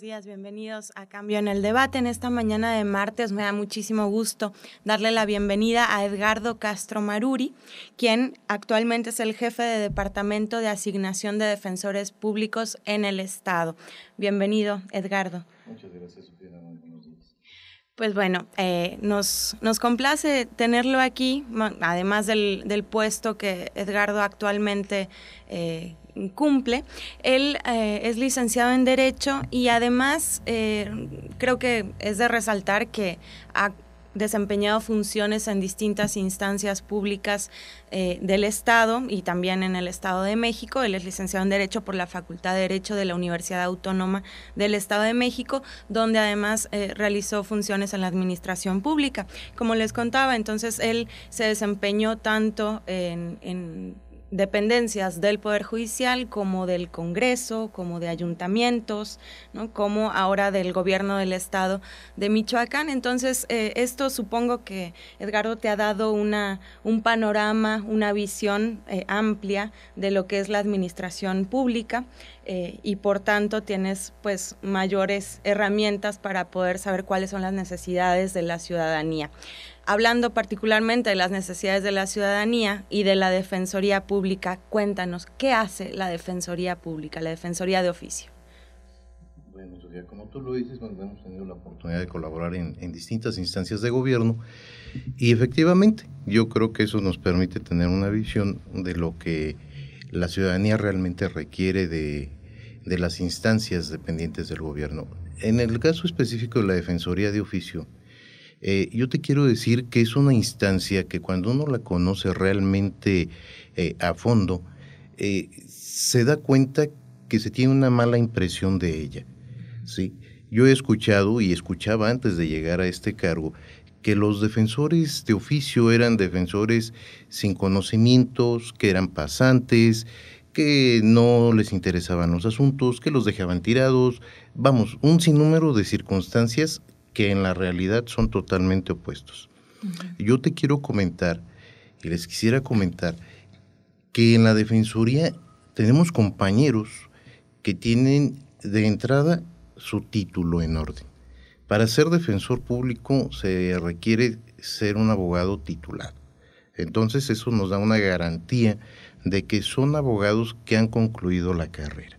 días, bienvenidos a Cambio en el Debate. En esta mañana de martes me da muchísimo gusto darle la bienvenida a Edgardo Castro Maruri, quien actualmente es el jefe de Departamento de Asignación de Defensores Públicos en el Estado. Bienvenido, Edgardo. Muchas gracias, pues bueno, eh, nos, nos complace tenerlo aquí, además del, del puesto que Edgardo actualmente eh, cumple. Él eh, es licenciado en Derecho y además creo que es de resaltar que ha desempeñado funciones en distintas instancias públicas eh, del Estado y también en el Estado de México. Él es licenciado en Derecho por la Facultad de Derecho de la Universidad Autónoma del Estado de México, donde además eh, realizó funciones en la administración pública. Como les contaba, entonces él se desempeñó tanto en dependencias del Poder Judicial como del Congreso, como de ayuntamientos, ¿no? como ahora del gobierno del Estado de Michoacán. Entonces, eh, esto supongo que, Edgardo, te ha dado una, un panorama, una visión eh, amplia de lo que es la administración pública eh, y por tanto tienes pues mayores herramientas para poder saber cuáles son las necesidades de la ciudadanía. Hablando particularmente de las necesidades de la ciudadanía y de la Defensoría Pública, cuéntanos, ¿qué hace la Defensoría Pública, la Defensoría de Oficio? Bueno, como tú lo dices, hemos tenido la oportunidad de colaborar en distintas instancias de gobierno, y efectivamente, yo creo que eso nos permite tener una visión de lo que la ciudadanía realmente requiere de, de las instancias dependientes del gobierno. En el caso específico de la Defensoría de Oficio, eh, yo te quiero decir que es una instancia que cuando uno la conoce realmente eh, a fondo, eh, se da cuenta que se tiene una mala impresión de ella. ¿sí? Yo he escuchado y escuchaba antes de llegar a este cargo que los defensores de oficio eran defensores sin conocimientos, que eran pasantes, que no les interesaban los asuntos, que los dejaban tirados, vamos, un sinnúmero de circunstancias que en la realidad son totalmente opuestos. Yo te quiero comentar, y les quisiera comentar, que en la Defensoría tenemos compañeros que tienen de entrada su título en orden. Para ser defensor público se requiere ser un abogado titular. Entonces eso nos da una garantía de que son abogados que han concluido la carrera.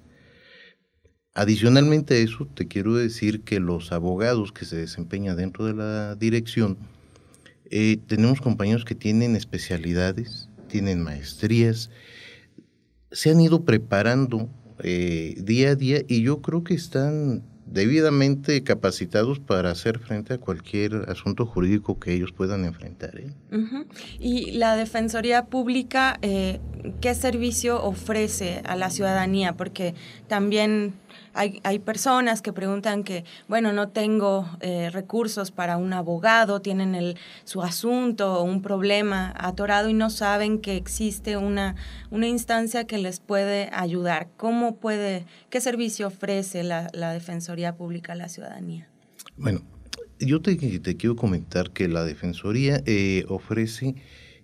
Adicionalmente a eso, te quiero decir que los abogados que se desempeñan dentro de la dirección, eh, tenemos compañeros que tienen especialidades, tienen maestrías, se han ido preparando eh, día a día y yo creo que están debidamente capacitados para hacer frente a cualquier asunto jurídico que ellos puedan enfrentar. ¿eh? Y la Defensoría Pública, qué servicio ofrece a la ciudadanía, porque también hay, personas que preguntan que, bueno, no tengo eh, recursos para un abogado, tienen el, su asunto o un problema atorado y no saben que existe una, una instancia que les puede ayudar. ¿Cómo puede, qué servicio ofrece la, Defensoría Pública a la ciudadanía? Bueno, yo te, quiero comentar que la Defensoría eh, ofrece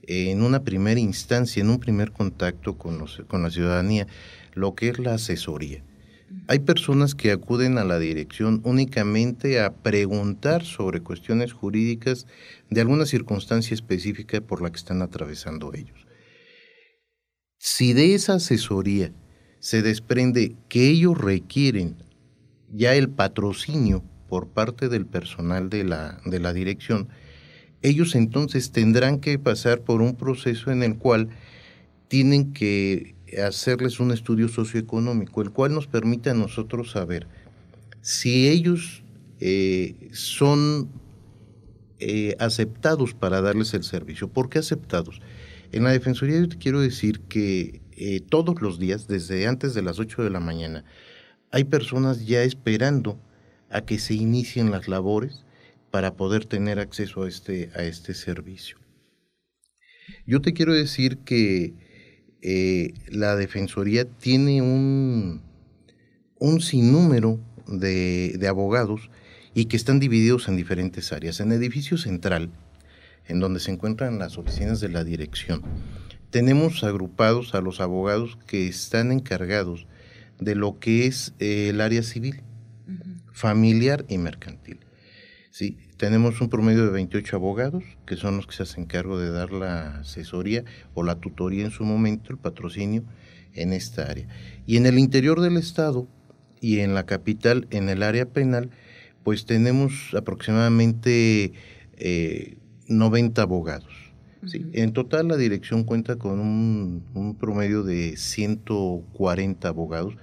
en una primera instancia, en un primer contacto con, la ciudadanía, lo que es la asesoría. Hay personas que acuden a la dirección únicamente a preguntar sobre cuestiones jurídicas de alguna circunstancia específica por la que están atravesando ellos. Si de esa asesoría se desprende que ellos requieren ya el patrocinio por parte del personal de la dirección, ellos entonces tendrán que pasar por un proceso en el cual tienen que hacerles un estudio socioeconómico, el cual nos permite a nosotros saber si ellos eh, son eh, aceptados para darles el servicio. ¿Por qué aceptados? En la Defensoría yo te quiero decir que eh, todos los días, desde antes de las 8 de la mañana, hay personas ya esperando a que se inicien las labores para poder tener acceso a este, a este servicio. Yo te quiero decir que eh, la Defensoría tiene un, un sinnúmero de, abogados y que están divididos en diferentes áreas. En el edificio central, en donde se encuentran las oficinas de la dirección, tenemos agrupados a los abogados que están encargados de lo que es eh, el área civil, familiar y mercantil. ¿sí? Tenemos un promedio de 28 abogados, que son los que se hacen cargo de dar la asesoría o la tutoría en su momento, el patrocinio en esta área. Y en el interior del Estado y en la capital, en el área penal, pues tenemos aproximadamente 90 eh, abogados. En total la dirección cuenta con un promedio de 140 abogados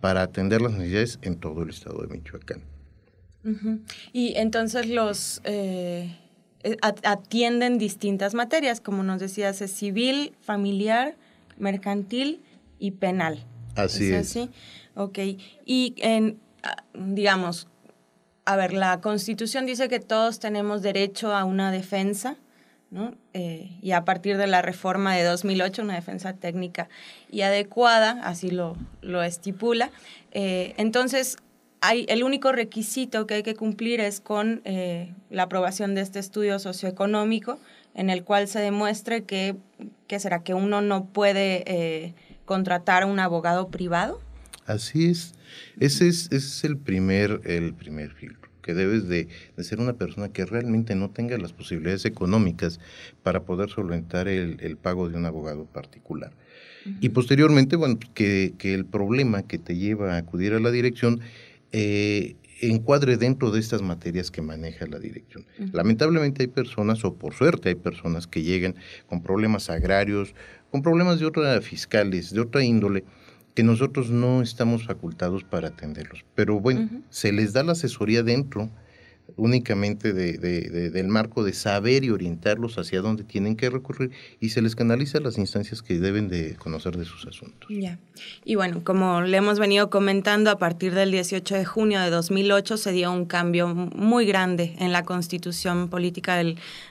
para atender las necesidades en todo el estado de Michoacán. Y entonces los eh, eh, atienden distintas materias, como nos decías, es civil, familiar, mercantil y penal. Así es. sí Así? Ok. Y en, ah, digamos, a ver, la Constitución dice que todos tenemos derecho a una defensa, ¿no? Eh, y a partir de la reforma de 2008, una defensa técnica y adecuada, así lo, lo estipula. Eh, entonces, el único requisito que hay que cumplir es con eh, la aprobación de este estudio socioeconómico en el cual se demuestre que, será que uno no puede eh, contratar a un abogado privado. Así es. Ese es, el primer, el primer filtro, que debes de, ser una persona que realmente no tenga las posibilidades económicas para poder solventar el, pago de un abogado particular. Y posteriormente, bueno, que, que el problema que te lleva a acudir a la dirección eh, encuadre dentro de estas materias que maneja la dirección. Lamentablemente hay personas, o por suerte hay personas que llegan con problemas agrarios, con problemas de otra fiscales, de otra índole, que nosotros no estamos facultados para atenderlos. Pero bueno, se les da la asesoría dentro únicamente del marco de saber y orientarlos hacia dónde tienen que recurrir y se les canaliza las instancias que deben de conocer de sus asuntos. Ya. Y bueno, como le hemos venido comentando, a partir del 18 de junio de 2008 se dio un cambio muy grande en la constitución política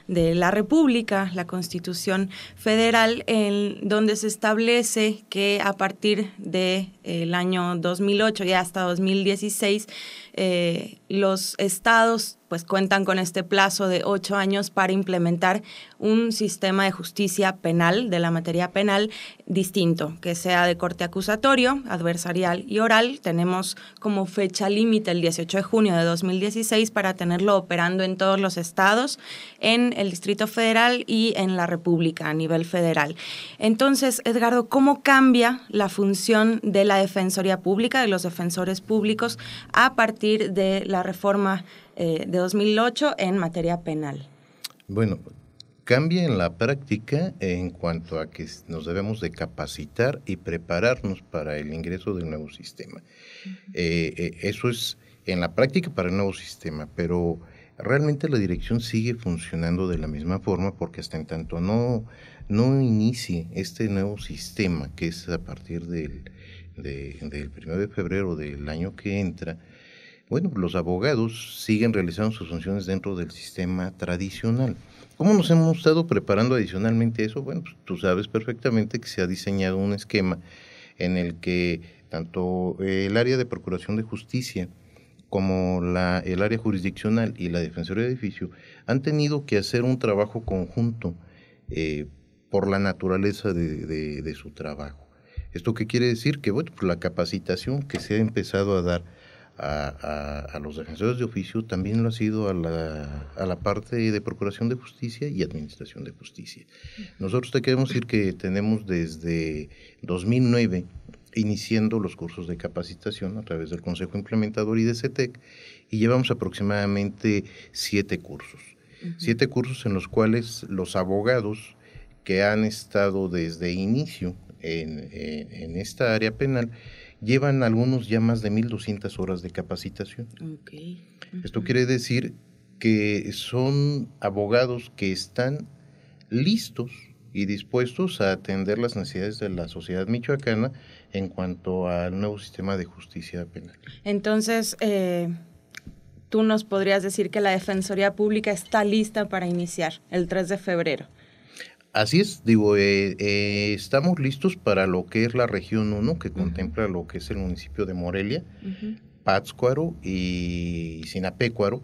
de la República, la constitución federal, en donde se establece que a partir de el año 2008 y hasta 2016, eh, los estados pues cuentan con este plazo de ocho años para implementar un sistema de justicia penal, de la materia penal, distinto, que sea de corte acusatorio, adversarial y oral. Tenemos como fecha límite el 18 de junio de 2016 para tenerlo operando en todos los estados, en el Distrito Federal y en la República a nivel federal. Entonces, Edgardo, ¿cómo cambia la función de la Defensoría Pública, de los defensores públicos, a partir de la reforma? Eh, de 2008 en materia penal. Bueno, cambia en la práctica en cuanto a que nos debemos de capacitar y prepararnos para el ingreso del nuevo sistema. Eh, eh, eso es en la práctica para el nuevo sistema, pero realmente la dirección sigue funcionando de la misma forma porque hasta en tanto no, inicie este nuevo sistema, que es a partir del, del 1 de febrero del año que entra, bueno, los abogados siguen realizando sus funciones dentro del sistema tradicional. ¿Cómo nos hemos estado preparando adicionalmente eso? Bueno, pues, tú sabes perfectamente que se ha diseñado un esquema en el que tanto eh, el área de Procuración de Justicia como la, el área jurisdiccional y la Defensoría de Edificio han tenido que hacer un trabajo conjunto eh, por la naturaleza de, su trabajo. ¿Esto qué quiere decir? Que bueno, pues, la capacitación que se ha empezado a dar a, los defensores de oficio, también lo ha sido a la, a la, parte de Procuración de Justicia y Administración de Justicia. Nosotros te queremos decir que tenemos desde 2009 iniciando los cursos de capacitación a través del Consejo Implementador y de CETEC e e y llevamos aproximadamente siete cursos. Siete cursos en los cuales los abogados que han estado desde inicio en, en esta área penal, llevan algunos ya más de 1.200 horas de capacitación. Esto quiere decir que son abogados que están listos y dispuestos a atender las necesidades de la sociedad michoacana en cuanto al nuevo sistema de justicia penal. Entonces, eh, tú nos podrías decir que la Defensoría Pública está lista para iniciar el 3 de febrero. Así es, digo, eh, eh, estamos listos para lo que es la región 1, que contempla lo que es el municipio de Morelia, Pátzcuaro y Sinapecuaro,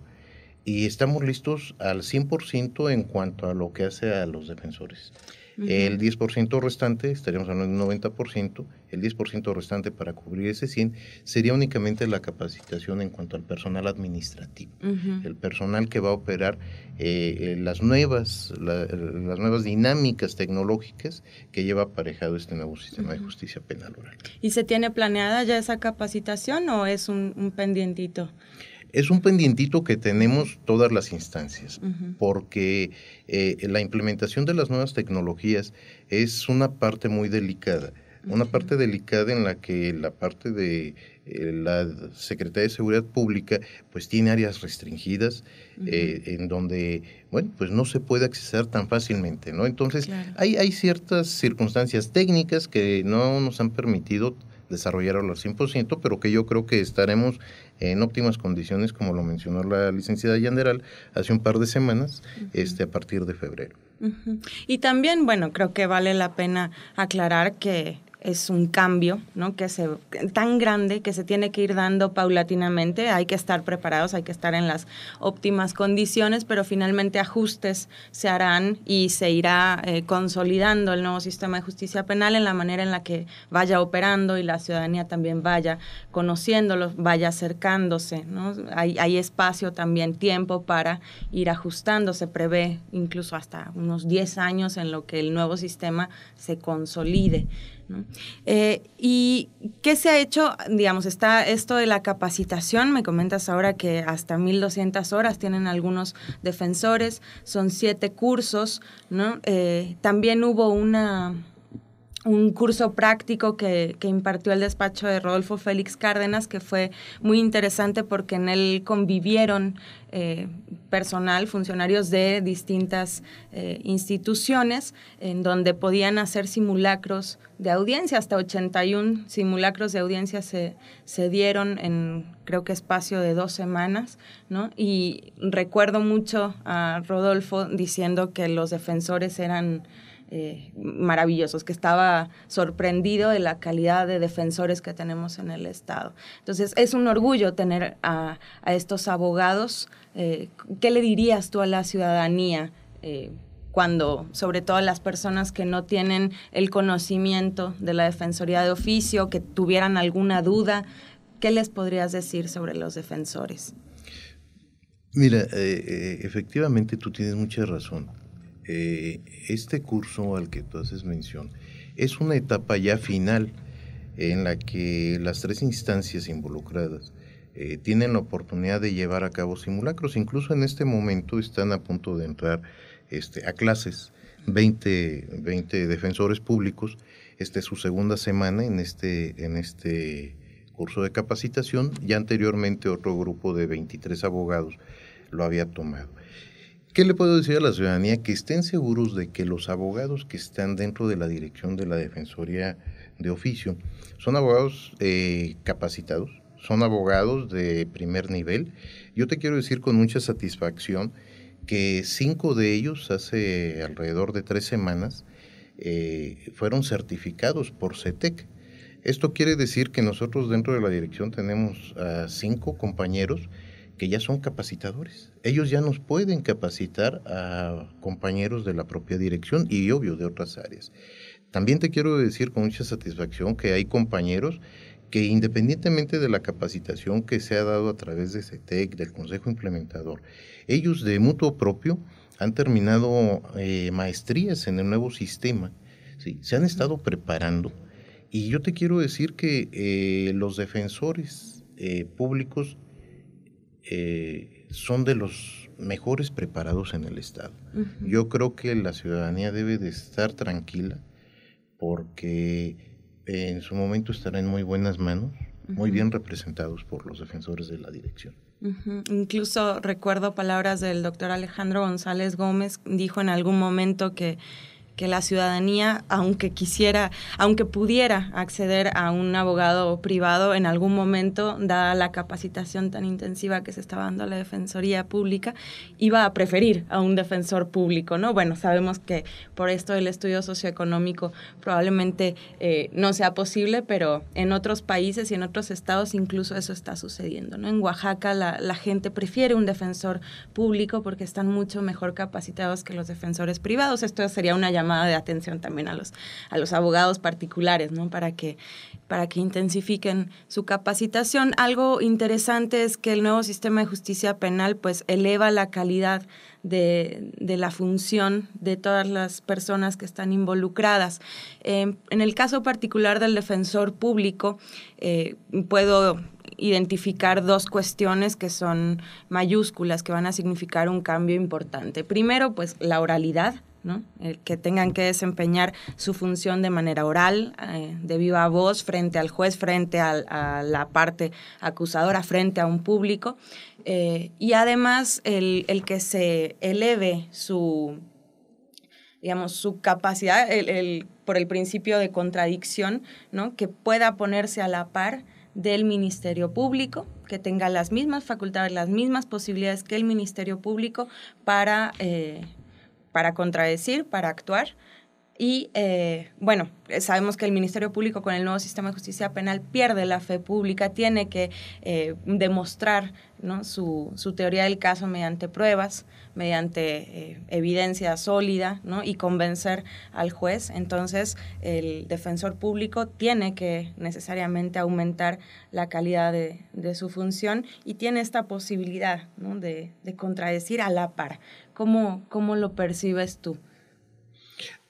y estamos listos al 100% en cuanto a lo que hace a los defensores. El 10% restante, estaríamos hablando de un 90%, el 10% restante para cubrir ese 100 sería únicamente la capacitación en cuanto al personal administrativo, el personal que va a operar eh, eh, las, nuevas, las nuevas dinámicas tecnológicas que lleva aparejado este nuevo sistema de justicia penal oral. ¿Y se tiene planeada ya esa capacitación o es un, un pendientito? Es un pendientito que tenemos todas las instancias, porque eh, la implementación de las nuevas tecnologías es una parte muy delicada, una parte delicada en la que la parte de eh, la Secretaría de Seguridad Pública pues tiene áreas restringidas eh, en donde, bueno, pues no se puede accesar tan fácilmente, ¿no? Entonces, hay, hay ciertas circunstancias técnicas que no nos han permitido desarrollaron al 100%, pero que yo creo que estaremos en óptimas condiciones, como lo mencionó la licenciada Yanderal hace un par de semanas, este, a partir de febrero. Y también, bueno, creo que vale la pena aclarar que es un cambio, ¿no? Que tan grande que se tiene que ir dando paulatinamente. Hay que estar preparados, hay que estar en las óptimas condiciones, pero finalmente ajustes se harán y se irá eh, consolidando el nuevo sistema de justicia penal en la manera en la que vaya operando y la ciudadanía también vaya conociéndolo, vaya acercándose, ¿no? Hay, hay espacio también, tiempo para ir ajustando. Se prevé incluso hasta unos 10 años en lo que el nuevo sistema se consolide. Eh, ¿Y qué se ha hecho? Digamos, está esto de la capacitación, me comentas ahora que hasta 1.200 horas tienen algunos defensores, son siete cursos, ¿no? Eh, también hubo una un curso práctico que, impartió el despacho de Rodolfo Félix Cárdenas, que fue muy interesante porque en él convivieron eh, personal, funcionarios de distintas eh, instituciones, en donde podían hacer simulacros de audiencia. Hasta 81 simulacros de audiencia se, dieron en creo que espacio de dos semanas, Y recuerdo mucho a Rodolfo diciendo que los defensores eran eh, maravillosos, que estaba sorprendido de la calidad de defensores que tenemos en el Estado. Entonces, es un orgullo tener a, estos abogados. Eh, ¿Qué le dirías tú a la ciudadanía? Eh, cuando, sobre todo las personas que no tienen el conocimiento de la Defensoría de Oficio, que tuvieran alguna duda, ¿qué les podrías decir sobre los defensores? Mira, efectivamente tú tienes mucha razón. Eh, este curso al que tú haces mención es una etapa ya final en la que las tres instancias involucradas eh, tienen la oportunidad de llevar a cabo simulacros. Incluso en este momento están a punto de entrar este, a clases 20, 20 defensores públicos. este su segunda semana en este, en este curso de capacitación. Ya anteriormente otro grupo de 23 abogados lo había tomado. ¿Qué le puedo decir a la ciudadanía? Que estén seguros de que los abogados que están dentro de la dirección de la Defensoría de Oficio son abogados eh, capacitados, son abogados de primer nivel. Yo te quiero decir con mucha satisfacción que cinco de ellos hace alrededor de tres semanas eh, fueron certificados por CETEC. Esto quiere decir que nosotros dentro de la dirección tenemos a cinco compañeros que ya son capacitadores. Ellos ya nos pueden capacitar a compañeros de la propia dirección y obvio de otras áreas. También te quiero decir con mucha satisfacción que hay compañeros que independientemente de la capacitación que se ha dado a través de CETEC, del Consejo Implementador, ellos de mutuo propio han terminado eh, maestrías en el nuevo sistema, ¿sí? se han estado preparando. Y yo te quiero decir que eh, los defensores eh, públicos eh, son de los mejores preparados en el Estado. Yo creo que la ciudadanía debe de estar tranquila porque en su momento estará en muy buenas manos, muy bien representados por los defensores de la dirección. Incluso recuerdo palabras del doctor Alejandro González Gómez, dijo en algún momento que que la ciudadanía, aunque quisiera, aunque pudiera acceder a un abogado privado en algún momento, dada la capacitación tan intensiva que se estaba dando a la Defensoría Pública, iba a preferir a un defensor público, ¿no? Bueno, sabemos que por esto el estudio socioeconómico probablemente eh, no sea posible, pero en otros países y en otros estados incluso eso está sucediendo, ¿no? En Oaxaca la, la gente prefiere un defensor público porque están mucho mejor capacitados que los defensores privados. Esto sería una llamada llamada de atención también a los, a los abogados particulares, ¿no? Para que, para que intensifiquen su capacitación. Algo interesante es que el nuevo sistema de justicia penal pues eleva la calidad de, de, la función de todas las personas que están involucradas. Em, en el caso particular del defensor público, eh, puedo identificar dos cuestiones que son mayúsculas, que van a significar un cambio importante. Primero, pues la oralidad el que tengan que desempeñar su función de manera oral, eh, de viva voz, frente al juez, frente a la parte acusadora, frente a un público. Eh, y además el, que se eleve su, digamos, su capacidad por el principio de contradicción, ¿no? que pueda ponerse a la par del Ministerio Público, que tenga las mismas facultades, las mismas posibilidades que el Ministerio Público para eh, para contradecir, para actuar. Y eh, bueno, sabemos que el Ministerio Público con el nuevo sistema de justicia penal pierde la fe pública, tiene que eh, demostrar su, teoría del caso mediante pruebas, mediante eh, evidencia sólida y convencer al juez. Entonces, el defensor público tiene que necesariamente aumentar la calidad de, su función y tiene esta posibilidad de, contradecir a la par. ¿Cómo, lo percibes tú?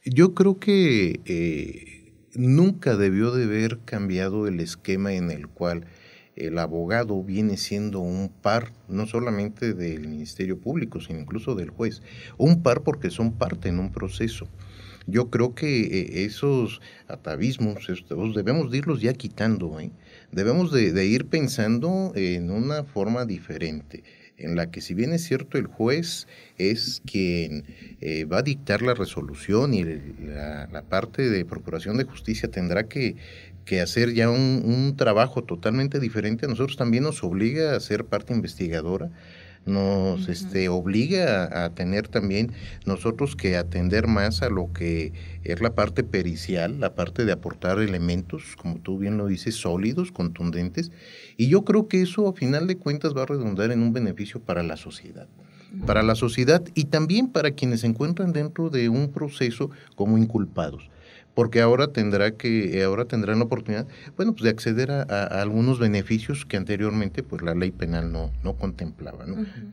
Yo creo que eh, nunca debió de haber cambiado el esquema en el cual el abogado viene siendo un par, no solamente del Ministerio Público, sino incluso del juez. Un par porque son parte en un proceso. Yo creo que eh, esos atavismos debemos de irlos ya quitando. ¿eh? Debemos de, ir pensando en una forma diferente en la que si bien es cierto el juez es quien eh, va a dictar la resolución y la, parte de Procuración de Justicia tendrá que, hacer ya un, un, trabajo totalmente diferente, a nosotros también nos obliga a ser parte investigadora nos este, obliga a, a, tener también nosotros que atender más a lo que es la parte pericial, la parte de aportar elementos, como tú bien lo dices, sólidos, contundentes, y yo creo que eso a final de cuentas va a redundar en un beneficio para la sociedad para la sociedad y también para quienes se encuentran dentro de un proceso como inculpados porque ahora tendrá que eh, ahora tendrán la oportunidad bueno pues de acceder a, algunos beneficios que anteriormente pues la ley penal no contemplaba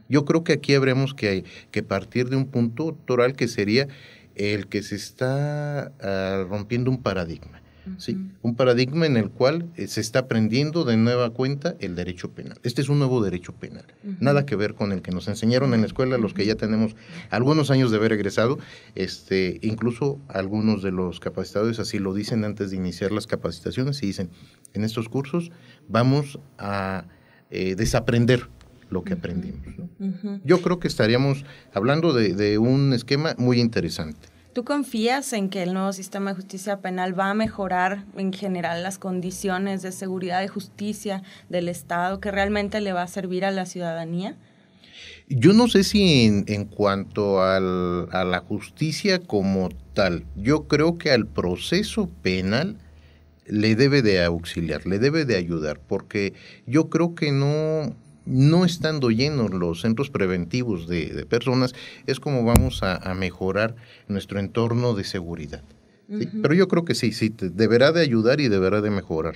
yo creo que aquí habremos que que partir de un punto toral que sería el que se está ah, rompiendo un paradigma ¿sí? Un paradigma en el cual eh, se está aprendiendo de nueva cuenta el derecho penal. Este es un nuevo derecho penal, nada que ver con el que nos enseñaron en la escuela, los que ya tenemos algunos años de haber egresado, este, incluso algunos de los capacitadores así lo dicen antes de iniciar las capacitaciones y dicen, en estos cursos vamos a eh, desaprender lo que aprendimos. Yo creo que estaríamos hablando de un esquema muy interesante. ¿Tú confías en que el nuevo sistema de justicia penal va a mejorar en general las condiciones de seguridad y justicia del Estado, que realmente le va a servir a la ciudadanía? Yo no sé si en, cuanto a la justicia como tal, yo creo que al proceso penal le debe de auxiliar, le debe de ayudar, porque yo creo que no, no estando llenos los centros preventivos de, personas, es como vamos a, mejorar nuestro entorno de seguridad. Pero yo creo que sí, sí, deberá de ayudar y deberá de mejorar.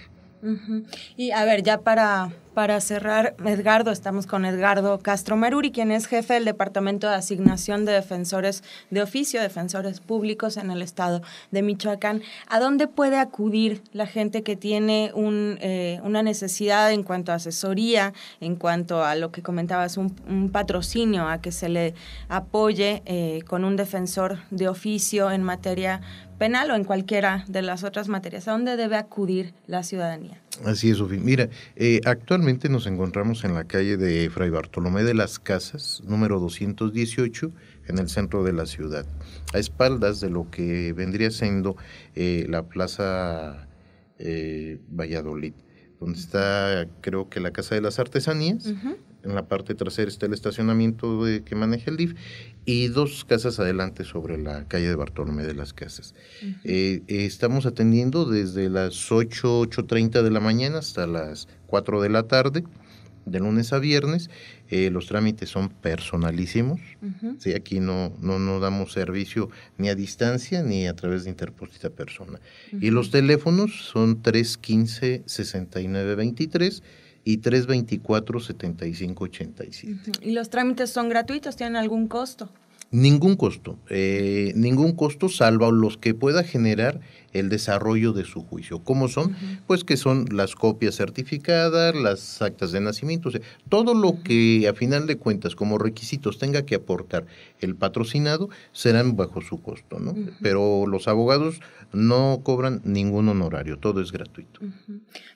Y a ver, ya para, para cerrar, Edgardo, estamos con Edgardo Castro Meruri, quien es jefe del Departamento de Asignación de Defensores de Oficio, Defensores Públicos en el Estado de Michoacán. ¿A dónde puede acudir la gente que tiene un, eh, una necesidad en cuanto a asesoría, en cuanto a lo que comentabas, un, un patrocinio, a que se le apoye eh, con un defensor de oficio en materia penal o en cualquiera de las otras materias. ¿A dónde debe acudir la ciudadanía? Así es, Sofía. Mira, eh, actualmente nos encontramos en la calle de Fray Bartolomé de las Casas, número 218, en el centro de la ciudad, a espaldas de lo que vendría siendo eh, la Plaza eh, Valladolid donde está creo que la Casa de las Artesanías, en la parte trasera está el estacionamiento que maneja el DIF y dos casas adelante sobre la calle de Bartolomé de las Casas. Eh, eh, estamos atendiendo desde las 8, 8.30 de la mañana hasta las 4 de la tarde, de lunes a viernes. Eh, los trámites son personalísimos. aquí no, no, no, damos servicio ni a distancia ni a través de interpuesta persona. Y los teléfonos son 315-6923 y 324-7587. ¿Y los trámites son gratuitos? ¿Tienen algún costo? Ningún costo, eh, ningún costo salvo los que pueda generar el desarrollo de su juicio. ¿Cómo son? Pues que son las copias certificadas, las actas de nacimiento, todo lo que a final de cuentas como requisitos tenga que aportar el patrocinado serán bajo su costo, ¿no? Pero los abogados no cobran ningún honorario, todo es gratuito.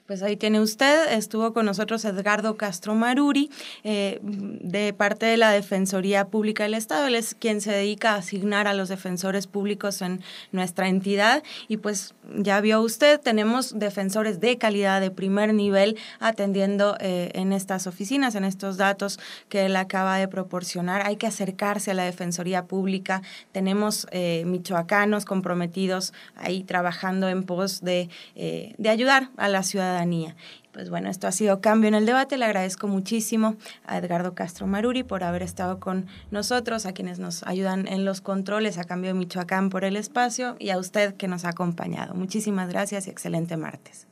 Pues ahí tiene usted, estuvo con nosotros Edgardo Castro Maruri, eh, de parte de la Defensoría Pública del Estado, él es quien se dedica a asignar a los defensores públicos en nuestra entidad y pues pues ya vio usted, tenemos defensores de calidad de primer nivel atendiendo eh, en estas oficinas, en estos datos que él acaba de proporcionar. Hay que acercarse a la Defensoría Pública. Tenemos eh, michoacanos comprometidos ahí trabajando en pos de, eh, de ayudar a la ciudadanía. Pues bueno, esto ha sido Cambio en el Debate. Le agradezco muchísimo a Edgardo Castro Maruri por haber estado con nosotros, a quienes nos ayudan en los controles, a Cambio de Michoacán por el espacio y a usted que nos ha acompañado. Muchísimas gracias y excelente martes.